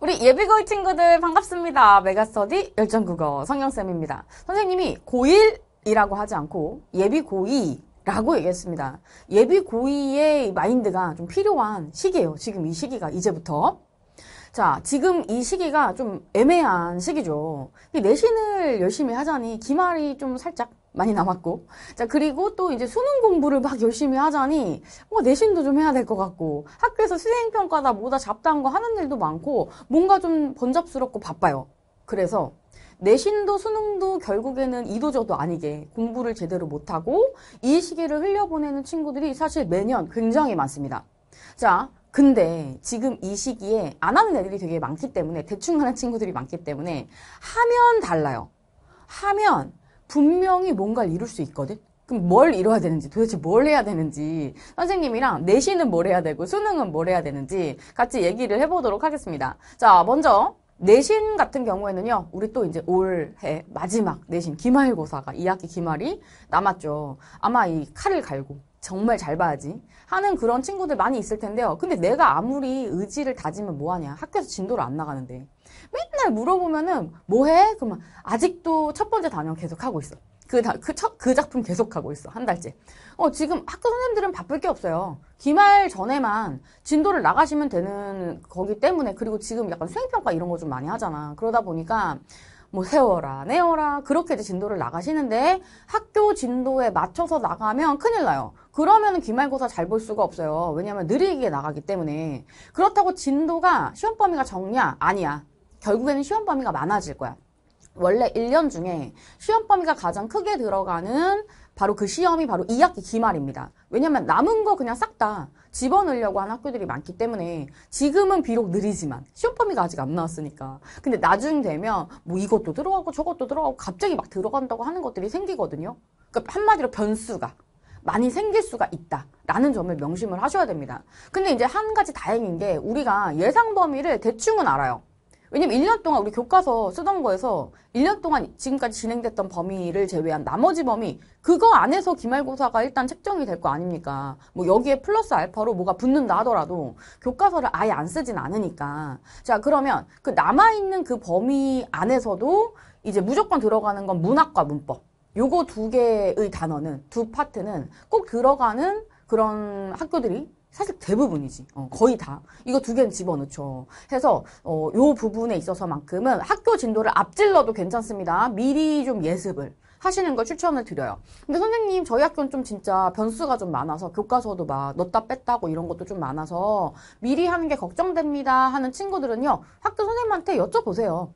우리 예비걸 고 친구들 반갑습니다. 메가스터디 열정국어 성경쌤입니다. 선생님이 고1이라고 하지 않고 예비고2 라고 얘기했습니다. 예비고2의 마인드가 좀 필요한 시기예요. 지금 이 시기가 이제부터. 자, 지금 이 시기가 좀 애매한 시기죠. 내신을 열심히 하자니 기말이 좀 살짝 많이 남았고. 자, 그리고 또 이제 수능 공부를 막 열심히 하자니, 뭐, 내신도 좀 해야 될 것 같고, 학교에서 수행평가다 뭐다 잡다한 거 하는 일도 많고, 뭔가 좀 번잡스럽고 바빠요. 그래서, 내신도 수능도 결국에는 이도저도 아니게 공부를 제대로 못하고, 이 시기를 흘려보내는 친구들이 사실 매년 굉장히 많습니다. 자, 근데 지금 이 시기에 안 하는 애들이 되게 많기 때문에, 대충 하는 친구들이 많기 때문에, 하면 달라요. 하면, 분명히 뭔가를 이룰 수 있거든? 그럼 뭘 이뤄야 되는지 도대체 뭘 해야 되는지 선생님이랑 내신은 뭘 해야 되고 수능은 뭘 해야 되는지 같이 얘기를 해보도록 하겠습니다. 자 먼저 내신 같은 경우에는요, 우리 또 이제 올해 마지막 내신 기말고사가 2학기 기말이 남았죠. 아마 이 칼을 갈고 정말 잘 봐야지 하는 그런 친구들 많이 있을 텐데요. 근데 내가 아무리 의지를 다지면 뭐하냐. 학교에서 진도를 안 나가는데. 맨날 물어보면은 뭐해? 그러면 아직도 첫 번째 단원 계속하고 있어. 그, 다, 그, 첫, 그 작품 계속하고 있어. 한 달째. 어, 지금 학교 선생님들은 바쁠 게 없어요. 기말 전에만 진도를 나가시면 되는 거기 때문에 그리고 지금 약간 수행평가 이런 거 좀 많이 하잖아. 그러다 보니까 뭐 세워라, 내어라 그렇게 이제 진도를 나가시는데 학교 진도에 맞춰서 나가면 큰일 나요. 그러면 기말고사 잘 볼 수가 없어요. 왜냐하면 느리게 나가기 때문에 그렇다고 진도가 시험 범위가 적냐? 아니야. 결국에는 시험 범위가 많아질 거야. 원래 1년 중에 시험 범위가 가장 크게 들어가는 바로 그 시험이 바로 2학기 기말입니다. 왜냐면 남은 거 그냥 싹 다 집어넣으려고 하는 학교들이 많기 때문에 지금은 비록 느리지만 시험 범위가 아직 안 나왔으니까. 근데 나중 되면 뭐 이것도 들어가고 저것도 들어가고 갑자기 막 들어간다고 하는 것들이 생기거든요. 그러니까 한마디로 변수가 많이 생길 수가 있다라는 점을 명심을 하셔야 됩니다. 근데 이제 한 가지 다행인 게 우리가 예상 범위를 대충은 알아요. 왜냐면 1년 동안 우리 교과서 쓰던 거에서 1년 동안 지금까지 진행됐던 범위를 제외한 나머지 범위 그거 안에서 기말고사가 일단 책정이 될 거 아닙니까? 뭐 여기에 플러스 알파로 뭐가 붙는다 하더라도 교과서를 아예 안 쓰진 않으니까 자 그러면 그 남아있는 그 범위 안에서도 이제 무조건 들어가는 건 문학과 문법 요거 두 개의 단어는 두 파트는 꼭 들어가는 그런 학교들이 사실 대부분이지. 어, 거의 다. 이거 두 개는 집어넣죠. 해서 어, 요 부분에 있어서만큼은 학교 진도를 앞질러도 괜찮습니다. 미리 좀 예습을 하시는 걸 추천을 드려요. 근데 선생님 저희 학교는 좀 진짜 변수가 좀 많아서 교과서도 막 넣다 뺐다고 이런 것도 좀 많아서 미리 하는 게 걱정됩니다 하는 친구들은요. 학교 선생님한테 여쭤보세요.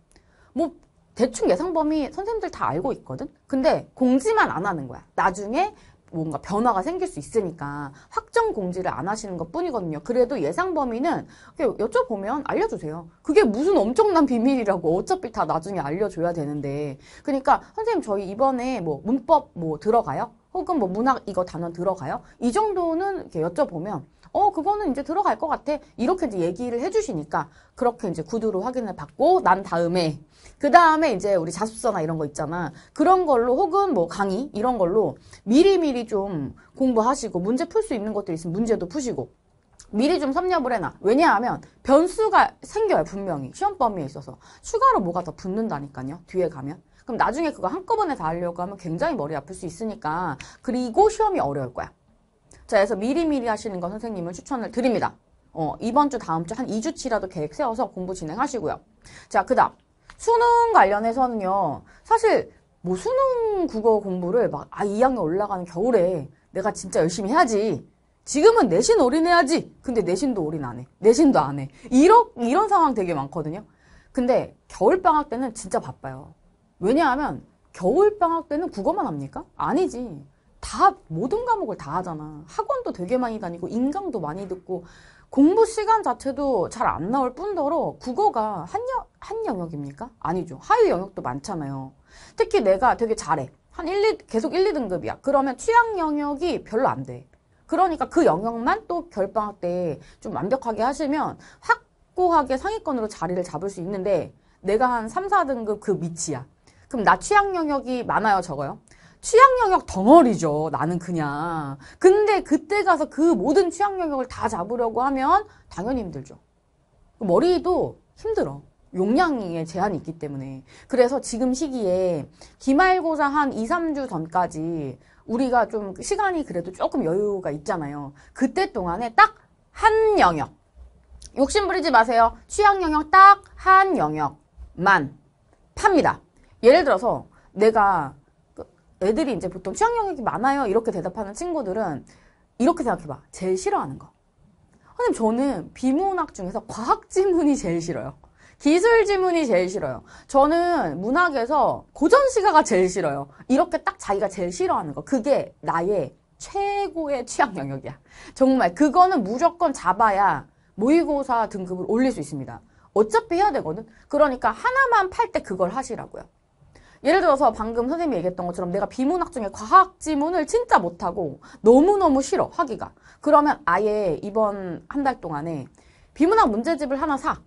뭐 대충 예상 범위 선생님들 다 알고 있거든? 근데 공지만 안 하는 거야. 나중에 뭔가 변화가 생길 수 있으니까 확정 공지를 안 하시는 것 뿐이거든요. 그래도 예상 범위는 여쭤보면 알려주세요. 그게 무슨 엄청난 비밀이라고 어차피 다 나중에 알려줘야 되는데. 그러니까 선생님 저희 이번에 뭐 문법 뭐 들어가요? 혹은 뭐 문학 이거 단원 들어가요? 이 정도는 이렇게 여쭤보면 어 그거는 이제 들어갈 것 같아 이렇게 이제 얘기를 해주시니까 그렇게 이제 구두로 확인을 받고 난 다음에 그 다음에 이제 우리 자습서나 이런 거 있잖아 그런 걸로 혹은 뭐 강의 이런 걸로 미리미리 좀 공부하시고 문제 풀 수 있는 것들 있으면 문제도 푸시고 미리 좀 섭렵을 해놔. 왜냐하면 변수가 생겨요, 분명히. 시험 범위에 있어서. 추가로 뭐가 더 붙는다니까요, 뒤에 가면. 그럼 나중에 그거 한꺼번에 다 하려고 하면 굉장히 머리 아플 수 있으니까. 그리고 시험이 어려울 거야. 자, 그래서 미리미리 하시는 거 선생님을 추천을 드립니다. 어, 이번 주, 다음 주 한 2주치라도 계획 세워서 공부 진행하시고요. 자, 그 다음. 수능 관련해서는요. 사실 뭐 수능 국어 공부를 막, 아, 2학년 올라가는 겨울에 내가 진짜 열심히 해야지. 지금은 내신 올인해야지. 근데 내신도 올인 안 해. 내신도 안 해. 이런, 이런 상황 되게 많거든요. 근데 겨울방학 때는 진짜 바빠요. 왜냐하면 겨울방학 때는 국어만 합니까? 아니지. 다 모든 과목을 다 하잖아. 학원도 되게 많이 다니고 인강도 많이 듣고 공부 시간 자체도 잘 안 나올 뿐더러 국어가 한, 여, 한 영역입니까? 아니죠. 하위 영역도 많잖아요. 특히 내가 되게 잘해. 한 1, 2, 계속 1, 2등급이야. 그러면 취향 영역이 별로 안 돼. 그러니까 그 영역만 또결방학때 좀 완벽하게 하시면 확고하게 상위권으로 자리를 잡을 수 있는데 내가 한 3, 4등급 그 밑이야. 그럼 나 취향 영역이 많아요, 적어요? 취향 영역 덩어리죠. 나는 그냥. 근데 그때 가서 그 모든 취향 영역을 다 잡으려고 하면 당연히 힘들죠. 머리도 힘들어. 용량에 제한이 있기 때문에. 그래서 지금 시기에 기말고사 한 2, 3주 전까지 우리가 좀 시간이 그래도 조금 여유가 있잖아요. 그때 동안에 딱 한 영역. 욕심 부리지 마세요. 취향 영역 딱 한 영역만 팝니다. 예를 들어서 내가 애들이 이제 보통 취향 영역이 많아요. 이렇게 대답하는 친구들은 이렇게 생각해봐. 제일 싫어하는 거. 선생님, 저는 비문학 중에서 과학 지문이 제일 싫어요. 기술 지문이 제일 싫어요. 저는 문학에서 고전시가가 제일 싫어요. 이렇게 딱 자기가 제일 싫어하는 거. 그게 나의 최고의 취향 영역이야. 정말 그거는 무조건 잡아야 모의고사 등급을 올릴 수 있습니다. 어차피 해야 되거든. 그러니까 하나만 팔 때 그걸 하시라고요. 예를 들어서 방금 선생님이 얘기했던 것처럼 내가 비문학 중에 과학 지문을 진짜 못하고 너무너무 싫어 하기가 그러면 아예 이번 한 달 동안에 비문학 문제집을 하나 사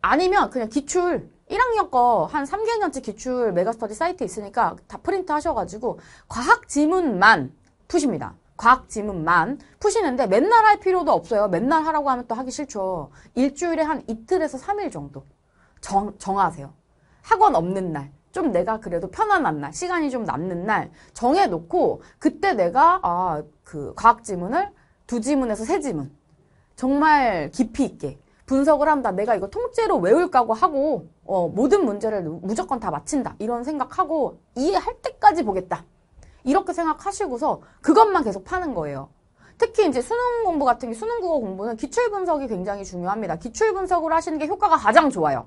아니면 그냥 기출 1학년 거 한 3개년치 기출 메가스터디 사이트에 있으니까 다 프린트 하셔가지고 과학 지문만 푸십니다. 과학 지문만 푸시는데 맨날 할 필요도 없어요. 맨날 하라고 하면 또 하기 싫죠. 일주일에 한 이틀에서 3일 정도 정, 정하세요. 학원 없는 날. 좀 내가 그래도 편안한 날, 시간이 좀 남는 날 정해놓고 그때 내가 아, 그 과학 지문을 두 지문에서 세 지문 정말 깊이 있게 분석을 한다. 내가 이거 통째로 외울 까고 하고 어, 모든 문제를 무조건 다 마친다. 이런 생각하고 이해할 때까지 보겠다. 이렇게 생각하시고서 그것만 계속 파는 거예요. 특히 이제 수능 공부 같은 게 수능 국어 공부는 기출 분석이 굉장히 중요합니다. 기출 분석을 하시는 게 효과가 가장 좋아요.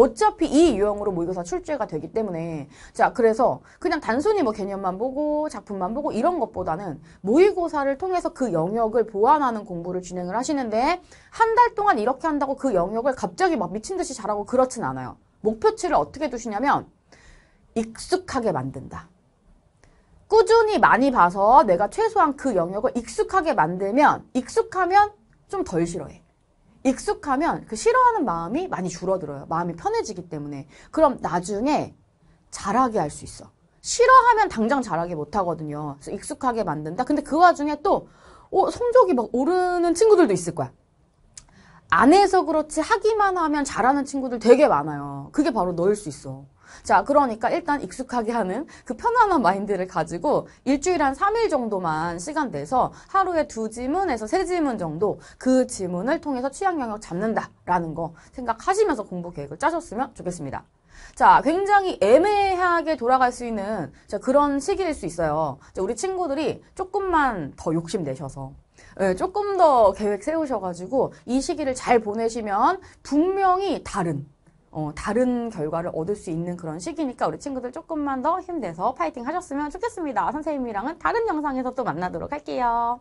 어차피 이 유형으로 모의고사 출제가 되기 때문에 자 그래서 그냥 단순히 뭐 개념만 보고 작품만 보고 이런 것보다는 모의고사를 통해서 그 영역을 보완하는 공부를 진행을 하시는데 한 달 동안 이렇게 한다고 그 영역을 갑자기 막 미친 듯이 잘하고 그렇진 않아요. 목표치를 어떻게 두시냐면 익숙하게 만든다. 꾸준히 많이 봐서 내가 최소한 그 영역을 익숙하게 만들면 익숙하면 좀 덜 싫어해. 익숙하면 그 싫어하는 마음이 많이 줄어들어요. 마음이 편해지기 때문에. 그럼 나중에 잘하게 할 수 있어. 싫어하면 당장 잘하게 못하거든요. 그래서 익숙하게 만든다. 근데 그 와중에 또 어, 성적이 막 오르는 친구들도 있을 거야. 안 해서 그렇지 하기만 하면 잘하는 친구들 되게 많아요. 그게 바로 너일 수 있어. 자, 그러니까 일단 익숙하게 하는 그 편안한 마인드를 가지고 일주일에 한 3일 정도만 시간 내서 하루에 두 지문에서 세 지문 정도 그 지문을 통해서 취향 영역 잡는다라는 거 생각하시면서 공부 계획을 짜셨으면 좋겠습니다. 자, 굉장히 애매하게 돌아갈 수 있는 자, 그런 시기일 수 있어요. 자, 우리 친구들이 조금만 더 욕심내셔서 예, 조금 더 계획 세우셔가지고 이 시기를 잘 보내시면 분명히 다른 어, 다른 결과를 얻을 수 있는 그런 시기니까 우리 친구들 조금만 더 힘내서 파이팅 하셨으면 좋겠습니다. 선생님이랑은 다른 영상에서 또 만나도록 할게요.